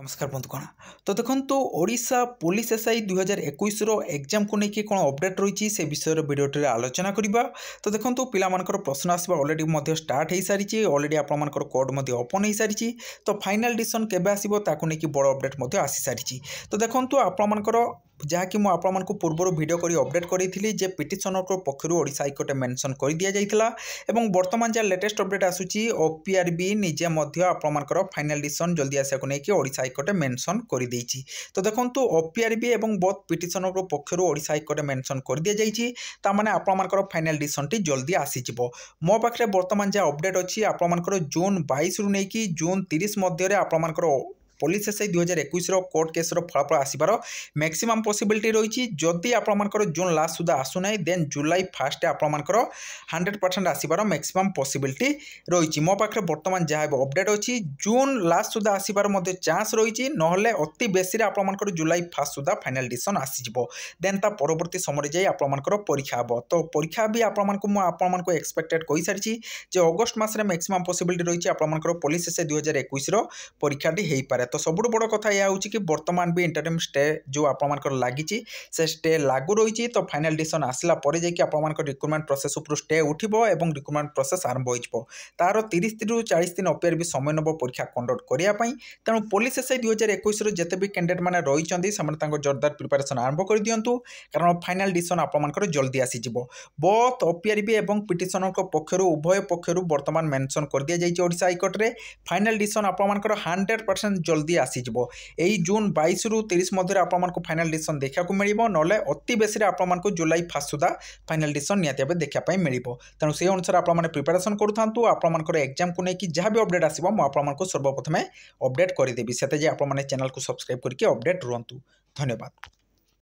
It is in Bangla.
নমস্কার বন্ধুগণ তো দেখন্তু ওড়িশা পুলিশ এসআই দুই হাজার একুশর এক্সামকে নিয়ে কোণ অপডেট রয়েছে সে বিষয়ে ভিডিওটি আলোচনা করা তো দেখন্তু পিলামানকর প্রশ্ন আসবা অলরেডি মধ্যে স্টার্ট হয়ে সারিছে অলরেডি আপনার কোড মধ্যে ওপন হয়ে সারিছে তো ফাইনাল ডিসিশন কেবে আসব তাকে নিয়ে বড় অপডেট মধ্যে আসি সারিছে তো দেখন্তু আপনার ଯାହାକି ମୁଁ ଆପଣମାନଙ୍କୁ ପୂର୍ବରୁ ଭିଡ଼ିଓ କରି ଅପଡ଼େଟ୍ କରିଥିଲି ଯେ ପିଟିସନରଙ୍କ ପକ୍ଷରୁ ଓଡ଼ିଶା ହାଇକୋର୍ଟ ମେନସନ୍ କରିଦିଆଯାଇଥିଲା ଏବଂ ବର୍ତ୍ତମାନ ଯାହା ଲେଟେଷ୍ଟ ଅପଡ଼େଟ୍ ଆସୁଛି ଓପିଆର୍ବି ନିଜେ ମଧ୍ୟ ଆପଣମାନଙ୍କର ଫାଇନାଲ୍ ଡିସିସନ୍ ଜଲ୍ଦି ଆସିବାକୁ ନେଇକି ଓଡ଼ିଶା ହାଇକୋର୍ଟ ମେନସନ୍ କରିଦେଇଛି ତ ଦେଖନ୍ତୁ ଓପିଆର୍ବି ଏବଂ ବୋଥ ପିଟିସନର ପକ୍ଷରୁ ଓଡ଼ିଶା ହାଇକୋର୍ଟ ମେନସନ୍ କରିଦିଆଯାଇଛି ତା ମାନେ ଆପଣମାନଙ୍କର ଫାଇନାଲ୍ ଡିସିସନ୍ଟି ଜଲ୍ଦି ଆସିଯିବ ମୋ ପାଖରେ ବର୍ତ୍ତମାନ ଯାହା ଅପଡ଼େଟ୍ ଅଛି ଆପଣମାନଙ୍କର ଜୁନ୍ ବାଇଶରୁ ନେଇକି ଜୁନ୍ ତିରିଶ ମଧ୍ୟରେ ଆପଣମାନଙ୍କର ପୋଲିସ ଏସ୍ଆଇ ଦୁଇ ହଜାର ଏକୋଇଶର କୋର୍ଟ କେସ୍ର ଫଳାଫଳ ଆସିବାର ମ୍ୟାକ୍ସିମମ୍ ପସିବିଲିଟି ରହିଛି ଯଦି ଆପଣମାନଙ୍କର ଜୁନ୍ ଲାଷ୍ଟ ସୁଦ୍ଧା ଆସୁନାହିଁ ଦେନ୍ ଜୁଲାଇ ଫାର୍ଷ୍ଟରେ ଆପଣମାନଙ୍କର ହଣ୍ଡ୍ରେଡ଼ ପରସେଣ୍ଟ ଆସିବାର ମ୍ୟାକ୍ସିମମ୍ ପସିବିଲିଟି ରହିଛି ମୋ ପାଖରେ ବର୍ତ୍ତମାନ ଯାହା ଏବେ ଅପଡ଼େଟ୍ ଅଛି ଜୁନ୍ ଲାଷ୍ଟ ସୁଦ୍ଧା ଆସିବାର ମଧ୍ୟ ଚାନ୍ସ ରହିଛି ନହେଲେ ଅତି ବେଶୀରେ ଆପଣମାନଙ୍କର ଜୁଲାଇ ଫାର୍ଷ୍ଟ ସୁଦ୍ଧା ଫାଇନାଲ୍ ଡିସିସନ୍ ଆସିଯିବ ଦେନ୍ ତା ପରବର୍ତ୍ତୀ ସମୟରେ ଯାଇ ଆପଣମାନଙ୍କର ପରୀକ୍ଷା ହେବ ତ ପରୀକ୍ଷା ବି ଆପଣମାନଙ୍କୁ ମୁଁ ଆପଣମାନଙ୍କୁ ଏକ୍ସପେକ୍ଟେଡ଼ କହିସାରିଛି ଯେ ଅଗଷ୍ଟ ମାସରେ ମ୍ୟାକ୍ସିମମ୍ ପସିବିଲିଟି ରହିଛି ଆପଣମାନଙ୍କର ପୋଲିସ ଏସ୍ଆଇ ଦୁଇ ହଜାର ଏକୋଇଶର ପରୀକ୍ଷାଟି ହୋଇପାରେ ତ ସବୁଠୁ ବଡ଼ କଥା ଏହା ହେଉଛି କି ବର୍ତ୍ତମାନ ବି ଇଣ୍ଟରନେମ୍ ଷ୍ଟେ ଯେଉଁ ଆପଣମାନଙ୍କର ଲାଗିଛି ସେ ଷ୍ଟେ ଲାଗୁ ରହିଛି ତ ଫାଇନାଲ୍ ଡିସିସନ୍ ଆସିଲା ପରେ ଯାଇକି ଆପଣମାନଙ୍କ ରିକ୍ରୁଟମେଣ୍ଟ ପ୍ରୋସେସ୍ ଉପରୁ ଷ୍ଟେ ଉଠିବ ଏବଂ ରିକ୍ରୁଟମେଣ୍ଟ ପ୍ରୋସେସ୍ ଆରମ୍ଭ ହୋଇଯିବ ତିରିଶ ତିରିଶରୁ ଚାଳିଶ ଦିନ ଅପେୟାର ବି ସମୟ ନେବ ପରୀକ୍ଷା କଣ୍ଡକ୍ଟ କରିବା ପାଇଁ ତେଣୁ ପୋଲିସ୍ ଏସ୍ଆଇ ଦୁଇ ହଜାର ଏକୋଇଶରୁ ଯେତେ ବି କ୍ୟାଣ୍ଡିଡେଟ୍ମାନେ ରହିଛନ୍ତି ସେମାନେ ତାଙ୍କ ଜୋରଦାର ପ୍ରିପାରେସନ୍ ଆରମ୍ଭ କରିଦିଅନ୍ତୁ କାରଣ ଫାଇନାଲ୍ ଡିସିସନ୍ ଆପଣମାନଙ୍କର ଜଲ୍ଦି ଆସିଯିବ ବଥ୍ ଅପିଆର ବି ଏବଂ ପିଟିସନରଙ୍କ ପକ୍ଷରୁ ଉଭୟ ପକ୍ଷରୁ ବର୍ତ୍ତମାନ ମେନ୍ସନ୍ କରିଦିଆଯାଇଛି ଓଡ଼ିଶା ହାଇକୋର୍ଟରେ ଫାଇନାଲ୍ ଡିସିସନ୍ ଆପଣମାନଙ୍କର ହଣ୍ଡ୍ରେଡ୍ ପରସେଣ୍ଟ ଜଲ୍ଦି দি আসি জব এই জুন 22 ৰ 30 মধৰে আপোনাক ফাইনাল ৰিচন দেখা কো مليব নলে অতি বেছিৰে আপোনাক জুলাই ফাসুদা ফাইনাল ৰিচন নিয়াতে দেখা পাই مليব তেন সেই অনুসৰ আপোনাক প্ৰেপৰেশ্বন কৰোঁতাঁতু আপোনাকৰ এক্সাম কো নেকি যাৱে আপডেট আহিব ম আপোনাকক सर्वप्रथमে আপডেট কৰি দেবি seta যে আপোনাকনে চানেল কো সাবস্ক্রাইব কৰিকে আপডেট ৰোঁতু ধন্যবাদ